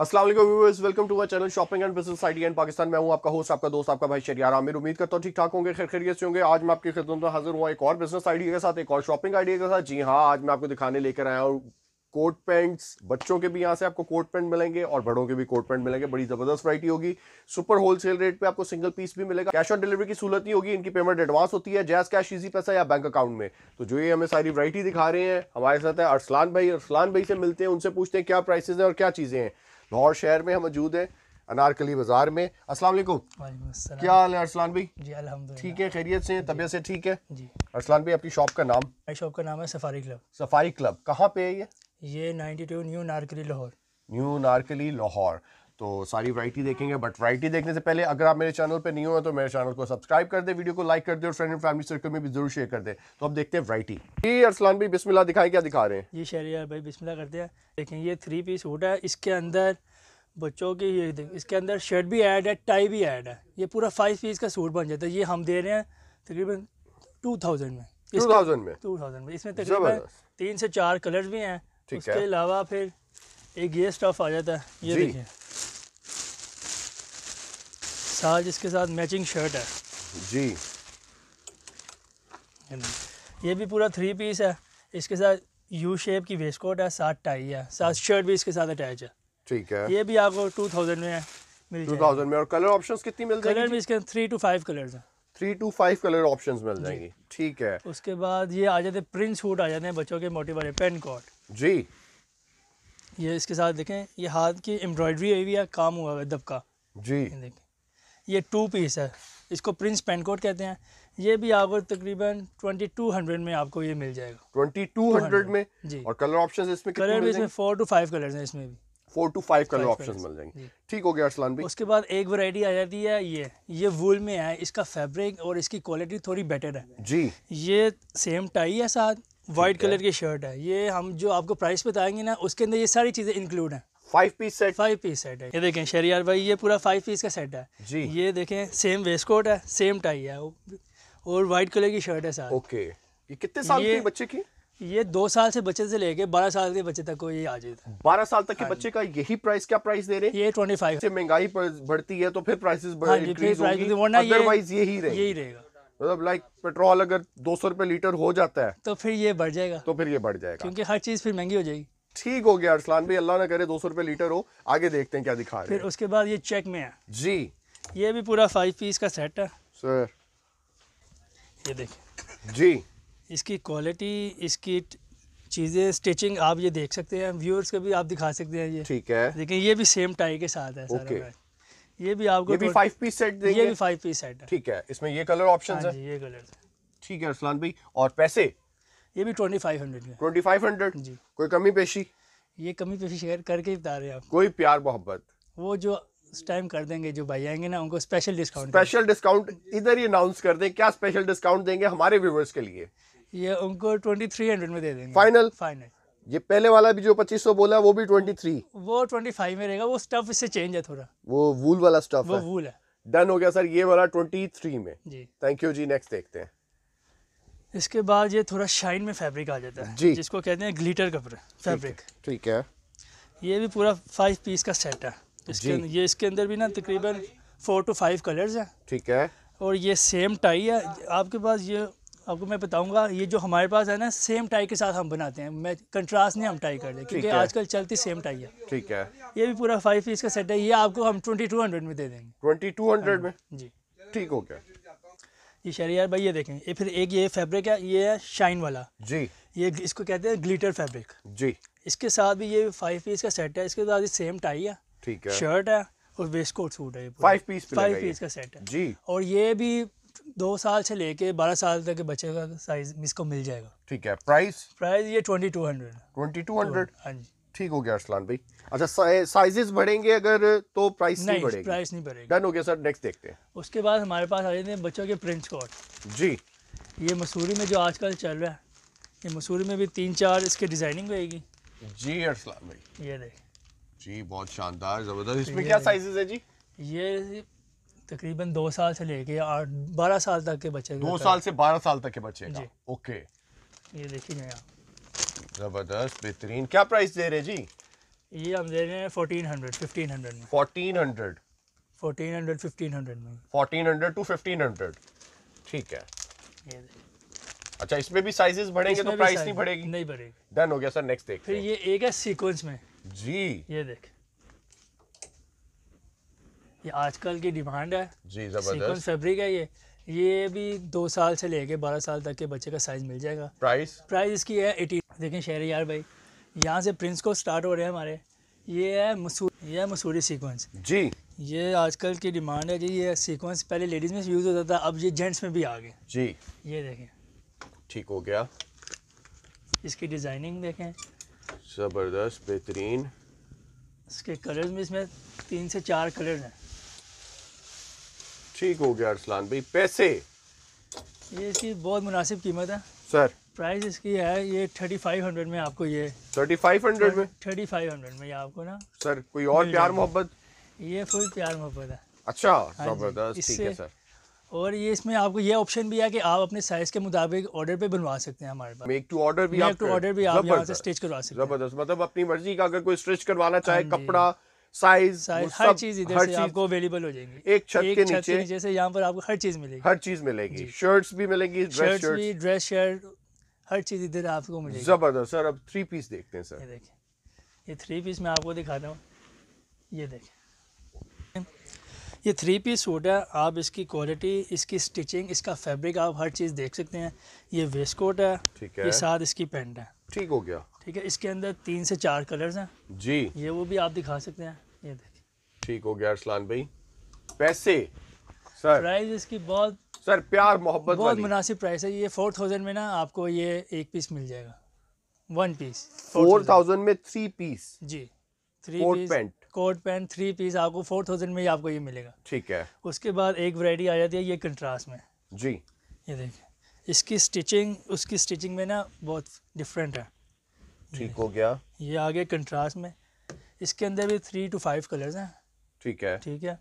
असला viewers welcome to our channel shopping and business ID and Pakistan मैं हूं आपका होस्ट आपका दोस्त आपका भाई शरीर आमिर उम्मीद करता हूं ठीक ठाक होंगे खैर खैरियत से होंगे आज मैं आपकी खिदमत में हाजिर हुआ एक और बिजनेस आइडिया के साथ एक और शॉपिंग आइडिया के साथ जी हाँ आज मैं आपको दिखाने लेकर आया हूँ कोट पैंट्स बच्चों के भी यहाँ से आपको कोट पैंट मिलेंगे और बड़ों के भी कोट पैंट मिलेंगे बड़ी ज़बरदस्त वरायटी होगी सुपर होलसेल रेट पे आपको सिंगल पीस भी मिलेगा कैश ऑन डिलीवरी की सहूलत ही होगी इनकी पेमेंट एडवांस होती है जैस कैश इजी पैसा या बैंक अकाउंट में तो जो ये हमें सारी वरायटी दिखा रहे हैं हमारे साथ है अरसलान भाई अरसलान भाई से मिलते हैं उनसे पूछते हैं क्या प्राइसेज है और क्या चीज़ें हैं लाहौर शहर में हम मौजूद हैं अनारकली बाजार में अस्सलाम वालेकुम क्या हाल है अरसलान भाई जी अलहमद ठीक है खैरियत से तबीयत से ठीक है जी अरसलान भाई अपनी शॉप का नाम मेरी शॉप का नाम है सफारी क्लब सफारी क्लब कहाँ पे है ये ये टू न्यू नारकली लाहौर न्यू नारकली लाहौर तो सारी वैरायटी देखेंगे बट वैरायटी देखने से पहले अगर आप मेरे चैनल पर नहीं हो तो मेरे चैनल को सब्सक्राइब कर दे वीडियो को लाइक कर दे और फ्रेंड एंड फैमिली सर्कल में भी जरूर शेयर कर दे तो अब देखते हैं वैरायटी जी अरसलान भाई बिस्मिल्लाह दिखाएं क्या दिखा रहे हैं जी शहरियार भाई बिस्मिल्लाह करते हैं देखें ये थ्री पीस सूट है इसके अंदर बच्चों की ये इसके अंदर शर्ट भी ऐड है टाई भी ऐड है ये पूरा फाइव पीस का सूट बन जाता है ये हम दे रहे हैं तकरीबन टू थाउजेंड में टू थाउजेंड में टू थाउजेंड में इसमें तकरीबन तीन से चार कलर भी हैं उसके अलावा फिर एक ये स्टफ आ जाता है ये देखिए साथ इसके साथ मैचिंग शर्ट है जी ये भी पूरा थ्री पीस है इसके साथ यू शेप की वेस्ट कोट है साथ टाई है साथ शर्ट भी इसके साथ अटैच है ठीक है ये भी आपको टू थाउजेंड में है मिल टू थाउजेंड में और कलर ऑप्शन कितनी मिल जाएगी कलर भी इसके थ्री टू फाइव कलर है three two five colour option मिल जाएंगी ठीक है उसके बाद ये आ जाते प्रिंट सूट आ जाते हैं बच्चों के मोटे वाले पेन कोट जी ये इसके साथ देखें ये हाथ की एम्ब्रॉयडरी हुई है काम हुआ है दबका जी देख ये टू पीस है इसको प्रिंस पेनकोट कहते हैं ये भी आपको तकरीबन 2200 में आपको ये मिल जाएगा 2200 में जी और कलर ऑप्शन इसमें कलर भी इसमें फोर टू फाइव कलर हैं इसमें भी four two five colour option मिल जाएंगे ठीक हो गया अरसलान भी उसके बाद एक वैरायटी आ जाती है ये ये वूल में है इसका फैब्रिक और इसकी क्वालिटी थोड़ी बेटर है जी ये सेम टाई है साथ वाइट कलर की शर्ट है ये हम जो आपको प्राइस बताएंगे ना उसके अंदर ये सारी चीज़ें इंक्लूड हैं five piece set five piece set है ये देखें शरियार भाई ये पूरा फाइव पीस का सेट है जी ये देखें सेम वेस्ट कोट है सेम टाई है और वाइट कलर की शर्ट है साथ ओके ये कितने साल की बच्चे की ये दो साल से बच्चे से लेके बारह साल के बच्चे तक को ये आ जाता है बारह साल तक के हाँ बच्चे का यही प्राइस क्या प्राइस दे रहे ये ट्वेंटी फाइव महंगाई बढ़ती है तो फिर प्राइस हाँ यही रहेगा यही रहेगा मतलब लाइक पेट्रोल अगर दो सौ रुपए लीटर हो जाता है तो फिर ये बढ़ जाएगा तो फिर ये बढ़ जाएगा क्योंकि हर चीज फिर महंगी हो जाएगी ठीक हो गया अरसलान भाई अल्लाह ना करे दो सौ रुपये लीटर हो आगे देखते हैं क्या दिखा रहे फिर उसके बाद ये चेक में है जी ये भी पूरा फाइव पीस का सेट है सर ये देखिए जी इसकी क्वालिटी इसकी चीज़ें स्टिचिंग आप ये देख सकते हैं व्यूअर्स को भी आप दिखा सकते हैं ये ठीक है लेकिन ये भी सेम टाई के साथ है ओके ये भी आपको ये भी फाइव पीस सेट देंगे ये भी फाइव पीस सेट है ठीक है इसमें ये कलर ऑप्शन है ये कलर ठीक है अरसलान भाई और पैसे ये भी ट्वेंटी फाइव हंड्रेड का ट्वेंटी फाइव हंड्रेड जी कोई कमी पेशी ये कमी पेशी शेयर करके बता रहे आप कोई प्यार मोहब्बत वो जो उस टाइम कर देंगे जो भाई आएंगे ना उनको स्पेशल डिस्काउंट स्पेशल डिस्काउंट इधर ही अनाउंस कर दें क्या स्पेशल डिस्काउंट देंगे हमारे व्यूवर्स के लिए ये उनको ट्वेंटी थ्री हंड्रेड में दे देंगे फाइनल फाइनल ये पहले वाला भी जो पच्चीस सौ बोला वो भी ट्वेंटी थ्री वो ट्वेंटी फाइव में रहेगा वो स्टफ इससे चेंज है थोड़ा वो वूल वाला स्टफ वो वूल है डन हो गया सर ये वाला ट्वेंटी थ्री में जी थैंक यू जी नेक्स्ट देखते हैं इसके बाद ये थोड़ा शाइन में फैब्रिक आ जाता है जी। जिसको कहते हैं ग्लिटर कपड़ा फैब्रिक ठीक है ये भी पूरा फाइव पीस का सेट है इसके ये इसके अंदर भी ना तकरीबन फोर टू फाइव कलर्स हैं ठीक है और ये सेम टाई है आपके पास ये आपको मैं बताऊंगा ये जो हमारे पास है ना सेम टाई के साथ हम बनाते हैं मैं कंट्रास्ट नहीं हम टाई कर रहे क्योंकि आजकल चलती सेम टाई है ठीक है ये भी पूरा फाइव पीस का सेट है ये आपको हम ट्वेंटी में दे देंगे ट्वेंटी में हाँ जी ठीक हो गया ये शहरियार भाई ये देखें ये फिर एक ये फैब्रिक है ये है शाइन वाला जी ये इसको कहते हैं ग्लिटर फैब्रिक जी इसके साथ भी ये फाइव पीस का सेट है इसके साथ सेम टाई है ठीक है शर्ट है और वेस्ट कोट सूट है फाइव पीस फाइव पीस का सेट है जी और ये भी दो साल से लेके बारह साल तक के बच्चे का साइज इसको मिल जाएगा ठीक है प्राइस प्राइस ये twenty two hundred twenty two hundred हाँ जी ठीक हो गया अरसलान भाई अच्छा साइजेस बढ़ेंगे अगर तो प्राइस नहीं, बढ़ेगा प्राइस नहीं बढ़ेगा डन हो गया सर नेक्स्ट देखते हैं उसके बाद हमारे पास आ जाते हैं बच्चों के प्रिंट कोट जी ये मसूरी में जो आजकल चल रहा है ये मसूरी में भी तीन चार इसके डिजाइनिंग होगी जी अरसलान भाई ये देख जी बहुत शानदार जबरदस्त इसमें क्या साइजेस है जी ये तकरीबन दो साल से लेके आठ बारह साल तक के बच्चे दो साल से बारह साल तक के बच्चे ओके ये देखिए आप ज़बरदस्त बेहतरीन क्या प्राइस दे रहे हैं जी ये हम दे रहे हैं फोर्टीन हंड्रेड फिफ्टीन हंड्रेड में fourteen hundred fourteen hundred fifteen hundred में fourteen hundred to fifteen hundred ठीक है अच्छा इसमें भी साइजेस बढ़ेंगे तो प्राइस नहीं बढ़ेगी नहीं बढ़ेगी डन हो गया सर नेक्स्ट देख फिर ये एक है सीक्वेंस में जी ये देख ये आजकल की डिमांड है जी जबरदस्त फैब्रिक है ये ये भी दो साल से लेके बारह साल तक के बच्चे का साइज मिल जाएगा प्राइस प्राइस इसकी है एटीन देखें शहर यार भाई यहाँ से प्रिंस को स्टार्ट हो रहे हैं हमारे ये है मसूर ये है मसूरी सीक्वेंस जी ये आजकल की डिमांड है कि ये सीक्वेंस पहले लेडीज़ में यूज़ होता था अब ये जेंट्स में भी आ गए जी ये देखें ठीक हो गया इसकी डिज़ाइनिंग देखें ज़बरदस्त बेहतरीन इसके कलर्स में इसमें तीन से चार कलर हैं ठीक हो गया अरसलान भाई पैसे ये इसकी बहुत मुनासिब कीमत है सर प्राइस इसकी है ये थर्टी फाइव हंड्रेड में आपको ये थर्टी फाइव हंड्रेड में थर्टी फाइव हंड्रेड में ये आपको ना सर कोई और प्यार मोहब्बत ये फुल प्यार मोहब्बत है अच्छा हाँ जबरदस्त ठीक है सर और ये इसमें आपको ये ऑप्शन भी है कि आप अपने साइज के मुताबिक ऑर्डर पे बनवा सकते हैं हमारे पास मेक टू ऑर्डर भी आप टू ऑर्डर भी आप यहाँ से स्टिच करवा सकते हैं जबरदस्त मतलब अपनी मर्जी का अगर कोई स्टिच करवाना हाँ चाहे कपड़ा साइज हर चीज इधर से आपको अवेलेबल हो जाएगी एक छत के नीचे जैसे यहाँ पर आपको हर चीज मिलेगी हर चीज मिलेगी शर्ट्स भी मिलेगी ड्रेस शर्ट हर चीज़ इधर आपको मिलेगी ज़बरदस्त सर अब थ्री पीस देखते हैं सर ये देखें ये थ्री पीस मैं आपको रहा हूँ ये देखें ये थ्री पीस सूट है आप इसकी क्वालिटी इसकी स्टिचिंग इसका फैब्रिक आप हर चीज़ देख सकते हैं ये वेस्ट कोट है ठीक है ये साथ इसकी पेंट है ठीक हो गया ठीक है इसके अंदर तीन से चार कलर्स हैं जी ये वो भी आप दिखा सकते हैं ये देखिए ठीक हो गया अरसलान भाई पैसे सर प्राइस इसकी बहुत सर प्यार मोहब्बत बहुत मुनासिब प्राइस है ये फोर थाउजेंड में ना आपको ये एक पीस मिल जाएगा वन पीस फोर थाउजेंड में थ्री पीस जी three coat pant coat pant three piece आपको फोर थाउजेंड में ही आपको ये मिलेगा ठीक है उसके बाद एक वैरायटी आ जाती है ये कंट्रास्ट में जी ये देखिए इसकी स्टिचिंग उसकी स्टिचिंग में ना बहुत डिफरेंट है ठीक हो गया ये आ गया कंट्रास्ट में इसके अंदर भी थ्री टू फाइव कलर्स हैं ठीक है ठीक है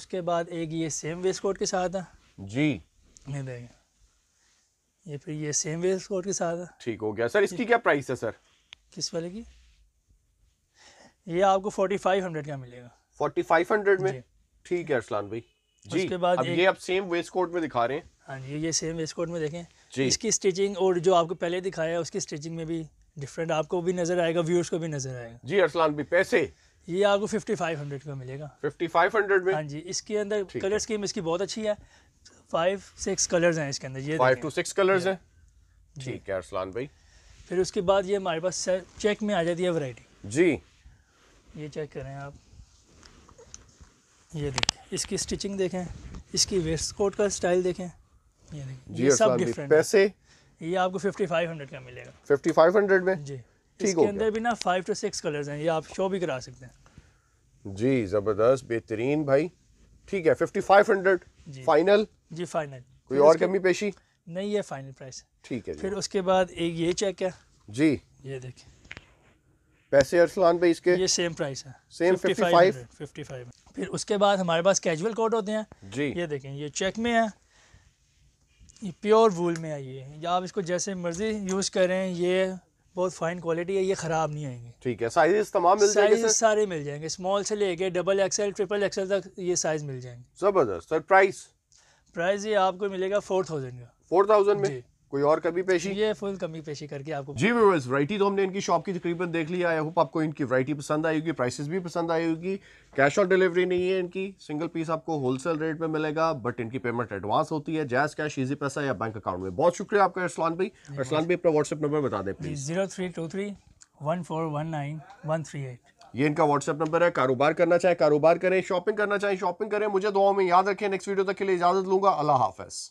उसके बाद एक ये सेम वेस्ट कोट के साथ है जी नहीं देंगे ये फिर ये सेम वे स्कोर के साथ है ठीक हो गया सर इसकी क्या प्राइस है सर किस वाले की ये आपको फोर्टी फाइव हंड्रेड का मिलेगा फोर्टी फाइव हंड्रेड में ठीक है अरसलान भाई जी उसके बाद अब ये आप सेम वे स्कोर में दिखा रहे हैं हाँ जी ये सेम वे स्कोर में देखें जी इसकी स्टिचिंग और जो आपको पहले दिखाया है उसकी स्टिचिंग में भी डिफरेंट आपको भी नजर आएगा व्यूअर्स को भी नजर आएगा जी अरसलान भाई पैसे ये आपको 5500 का मिलेगा 5500 में हाँ जी इसके अंदर कलर स्कीम इसकी बहुत अच्छी है फाइव सिक्स कलर्स हैं इसके अंदर ये फाइव टू सिक्स कलर्स हैं ठीक है अरसलान भाई फिर उसके बाद ये हमारे पास चेक में आ जाती है वैरायटी जी ये चेक करें आप ये देखें इसकी स्टिचिंग देखें इसकी वेस्ट कोट का स्टाइल देखें ये देखें ये सब डिफरेंट पैसे ये आपको फिफ्टी फाइव हंड्रेड का मिलेगा फिफ्टी फाइव हंड्रेड में जी इसके अंदर भी ना फाइव टू सिक्स कलर्स हैं ये आप शो भी करा सकते हैं जी ज़बरदस्त बेहतरीन भाई ठीक है फिफ्टी फाइव हंड्रेड फाइनल जी फाइनल कोई और कमी पेशी नहीं ये फाइनल प्राइस है ठीक है फिर उसके बाद एक ये चेक है जी ये देखिए पैसे अरसलान पे इसके ये सेम प्राइस है सेम 55 55 फिर उसके बाद हमारे पास कैजुअल कोट होते हैं जी ये देखें ये चेक में है ये प्योर वूल में है ये आप इसको जैसे मर्जी यूज़ करें ये बहुत फाइन क्वालिटी है ये ख़राब नहीं आएंगे ठीक है साइजेस तमाम मिल साइजेस जाएंगे सारे मिल जाएंगे स्मॉल से लेके डबल एक्सएल ट्रिपल एक्सएल तक ये साइज़ मिल जाएंगे ज़बरदस्त सर प्राइस प्राइस ये आपको मिलेगा फोर थाउजेंड का फोर थाउजेंड में कोई और कमी पेशी ये फुल कमी पेशी करके आपको जी व्यूअर्स वरायटी तो हमने इनकी शॉप की तकरीबन देख लिया आई होप आपको इनकी वरायटी पसंद आई होगी प्राइसेस भी पसंद आई होगी कैश ऑन डिलीवरी नहीं है इनकी सिंगल पीस आपको होलसेल रेट में मिलेगा बट इनकी पेमेंट एडवांस होती है जैस कैश ईजी पैसा या बैंक अकाउंट में बहुत शुक्रिया आपका इस्लान भाई इस्लान भाई अपना व्हाट्सएप नंबर बता दें please zero three two three one four one nine one three eight ये इनका व्हाट्सएप नंबर है कारोबार करना चाहे कारोबार करें शॉपिंग करना चाहे शॉपिंग करें मुझे दुआओं में याद रखें नेक्स्ट वीडियो तक के लिए इजाजत लूंगा अल्लाह हाफिज़